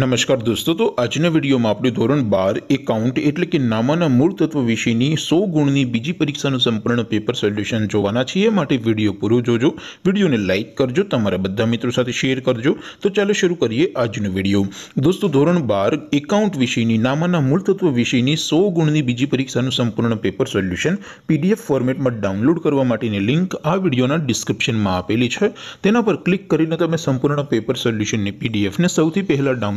નમસ્કાર દોસ્તો તો આજના વિડીયોમાં આપણે ધોરણ બાર એકાઉન્ટ એટલે કે નામાના મૂળ તત્વ વિશેની સો ગુણની બીજી પરીક્ષાનું સંપૂર્ણ પેપર સોલ્યુશન જોવાના છીએ માટે વિડીયો પૂરો જોજો વિડીયોને લાઇક કરજો તમારા બધા મિત્રો સાથે શેર કરજો તો ચાલો શરૂ કરીએ આજનો વિડીયો દોસ્તો ધોરણ બાર એકાઉન્ટ વિશેની નામાના મૂળ તત્વ વિશેની સો ગુણની બીજી પરીક્ષાનું સંપૂર્ણ પેપર સોલ્યુશન પીડીએફ ફોર્મેટમાં ડાઉનલોડ કરવા માટેની લિંક આ વિડીયોના ડિસ્ક્રિપ્શનમાં આપેલી છે તેના પર ક્લિક કરીને તમે સંપૂર્ણ પેપર સોલ્યુશનની પીડીએફને સૌથી પહેલાં ડાઉન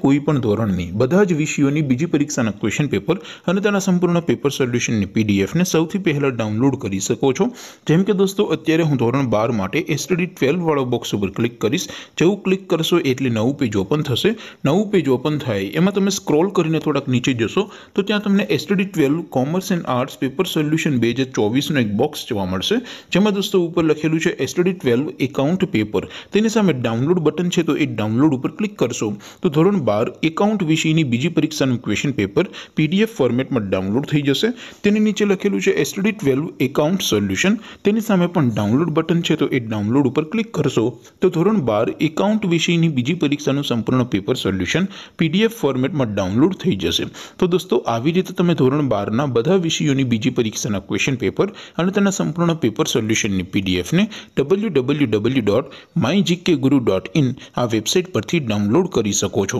કોઈ પણ ધોરણની બધા જ વિષયોની બીજી પરીક્ષાના ક્વેશ્ચન પેપર અને તેના સંપૂર્ણ પેપર સોલ્યુશનની પીડીએફને સૌથી પહેલાં ડાઉનલોડ કરી શકો છો જેમ કે દોસ્તો અત્યારે હું ધોરણ બાર માટે ટ્વેલ્વ વાળો બોક્સ ઉપર ક્લિક કરીશ જેવું ક્લિક કરશો એટલે નવું પેજ ઓપન થશે નવું પેજ ઓપન થાય એમાં તમે સ્ક્રોલ કરીને થોડાક નીચે જશો તો ત્યાં તમને STD twelve commerce and arts paper solution બે હજાર ચોવીસનો એક બોક્સ જોવા મળશે જેમાં દોસ્તો ઉપર લખેલું છે એસટીડી ટ્વેલ્વ એકાઉન્ટ પેપર તેની સામે ડાઉનલોડ બટન છે તો એ ડાઉનલોડ ઉપર ક્લિક કરશો તો ધોરણ બાર એકાઉન્ટ વિષયની બીજી પરીક્ષાનું ક્વેશ્ચન પેપર પીડીએફ ફોર્મેટમાં ડાઉનલોડ થઈ જશે તેની નીચે લખેલું છે એસટીડી ટ્વેલ્વ એકાઉન્ટ સોલ્યુશન તેની સામે પણ ડાઉનલોડ બટન છે તો એ ડાઉનલોડ ઉપર ક્લિક કરશો તો ધોરણ બાર એકાઉન્ટ વિષયની બીજી પરીક્ષાનું સંપૂર્ણ પેપર સોલ્યુશન પીડીએફ ફોર્મેટમાં ડાઉનલોડ થઈ જશે તો દોસ્તો આવી રીતે તમે ધોરણ બારના બધા વિષયોની બીજી પરીક્ષાના ક્વેશ્ચન પેપર અને તેના સંપૂર્ણ પેપર સોલ્યુશનની પીડીએફને W W W dot my GK guru dot in આ વેબસાઇટ પરથી ડાઉનલોડ કરી શકો છો